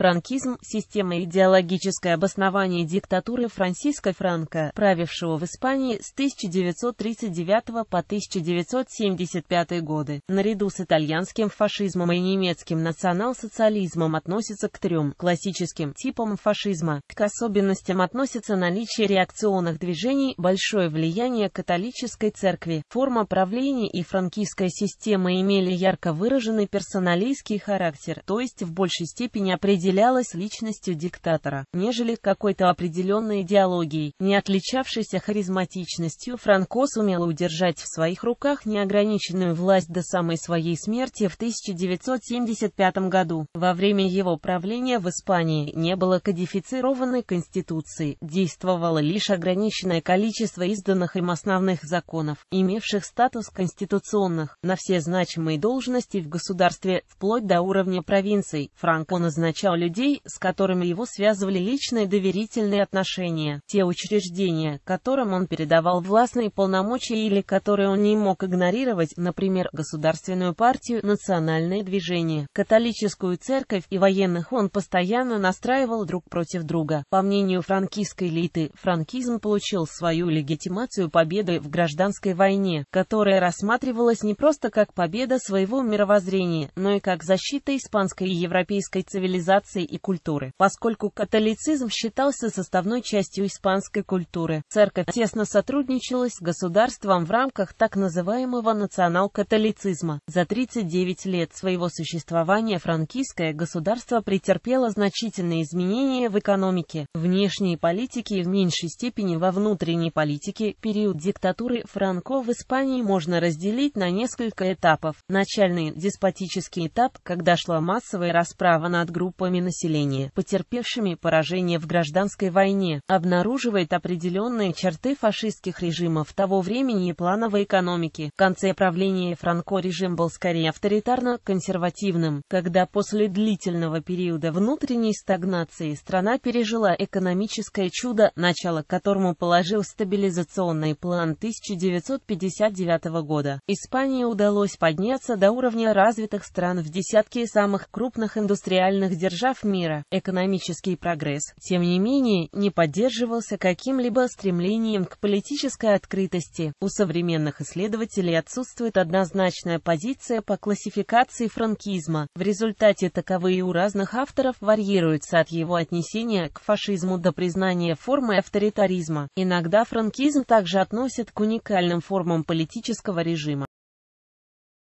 Франкизм – система идеологическое обоснование диктатуры Франсиско Франко, правившего в Испании с 1939 по 1975 годы. Наряду с итальянским фашизмом и немецким национал-социализмом относится к трем классическим типам фашизма. К особенностям относится наличие реакционных движений, большое влияние католической церкви, форма правления и франкистская система имели ярко выраженный персоналистский характер, то есть в большей степени определенные определялась личностью диктатора, нежели какой-то определенной идеологией, не отличавшейся харизматичностью. Франко сумел удержать в своих руках неограниченную власть до самой своей смерти в 1975 году. Во время его правления в Испании не было кодифицированной конституции, действовало лишь ограниченное количество изданных им основных законов, имевших статус конституционных, на все значимые должности в государстве, вплоть до уровня провинций. Франко назначал людей, с которыми его связывали личные доверительные отношения, те учреждения, которым он передавал властные полномочия или которые он не мог игнорировать, например, Государственную партию, национальное движение, католическую церковь и военных он постоянно настраивал друг против друга. По мнению франкистской элиты, франкизм получил свою легитимацию победой в гражданской войне, которая рассматривалась не просто как победа своего мировоззрения, но и как защита испанской и европейской цивилизации цивилизации и культуры. Поскольку католицизм считался составной частью испанской культуры, церковь тесно сотрудничала с государством в рамках так называемого национал-католицизма. За 39 лет своего существования франкийское государство претерпело значительные изменения в экономике, внешней политике и в меньшей степени во внутренней политике. Период диктатуры Франко в Испании можно разделить на несколько этапов. Начальный деспотический этап, когда шла массовая расправа над группой группами населения, потерпевшими поражение в гражданской войне, обнаруживает определенные черты фашистских режимов того времени и плановой экономики. В конце правления Франко режим был скорее авторитарно-консервативным, когда после длительного периода внутренней стагнации страна пережила экономическое чудо, начало которому положил стабилизационный план 1959 года. Испании удалось подняться до уровня развитых стран в десятке самых крупных индустриальных держав держав мира. Экономический прогресс, тем не менее, не поддерживался каким-либо стремлением к политической открытости. У современных исследователей отсутствует однозначная позиция по классификации франкизма. В результате таковые у разных авторов варьируются от его отнесения к фашизму до признания формы авторитаризма. Иногда франкизм также относят к уникальным формам политического режима.